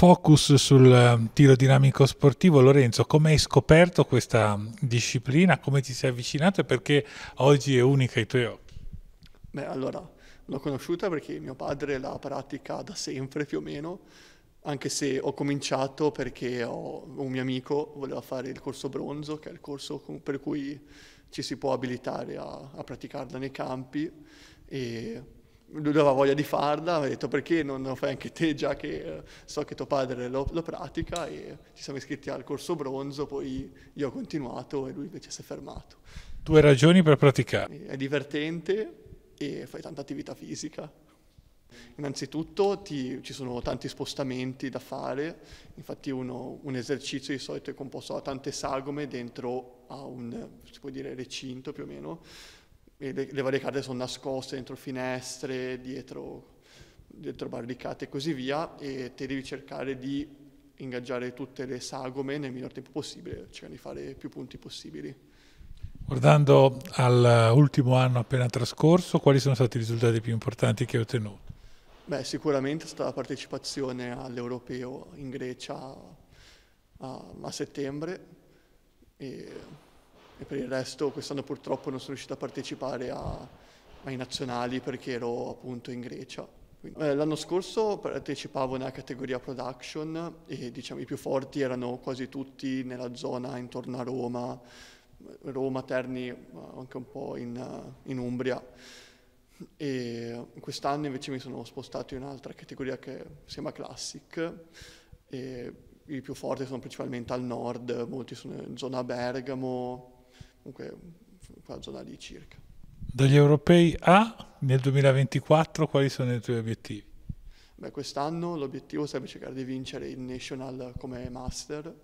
focus sul ehm, tiro dinamico sportivo. Lorenzo, come hai scoperto questa disciplina? Come ti sei avvicinato e perché oggi è unica ai tuoi occhi? Beh, allora, l'ho conosciuta perché mio padre la pratica da sempre più o meno, anche se ho cominciato perché ho, un mio amico voleva fare il corso bronzo, che è il corso per cui ci si può abilitare a, a praticarla nei campi e lui aveva voglia di farla, mi ha detto perché non lo fai anche te, già che eh, so che tuo padre lo, lo pratica e ci siamo iscritti al corso bronzo, poi io ho continuato e lui invece si è fermato. Due ragioni per praticare. È divertente e fai tanta attività fisica. Innanzitutto ti, ci sono tanti spostamenti da fare, infatti uno, un esercizio di solito è composto da tante sagome dentro a un dire, recinto più o meno le, le, varie carte sono nascoste dentro finestre, dietro, dietro barricate e così via, e te devi cercare di ingaggiare tutte le sagome nel minor tempo possibile, cercando di fare più punti possibili. Guardando all'ultimo eh, anno appena trascorso, quali sono stati i risultati più importanti che hai ottenuto? Beh, sicuramente è stata la partecipazione all'Europeo in Grecia a, a settembre. E e per il resto quest'anno purtroppo non sono riuscito a partecipare a, ai nazionali perché ero appunto in Grecia. Eh, l'anno scorso partecipavo nella categoria production e diciamo, i più forti erano quasi tutti nella zona intorno a Roma, Roma, Terni, anche un po' in, in Umbria. E quest'anno invece mi sono spostato in un'altra categoria che si chiama Classic. E I più forti sono principalmente al nord, molti sono in zona Bergamo, comunque una zona di circa. Dagli europei a nel 2024 quali sono i tuoi obiettivi? quest'anno l'obiettivo sarebbe cercare di vincere il National come Master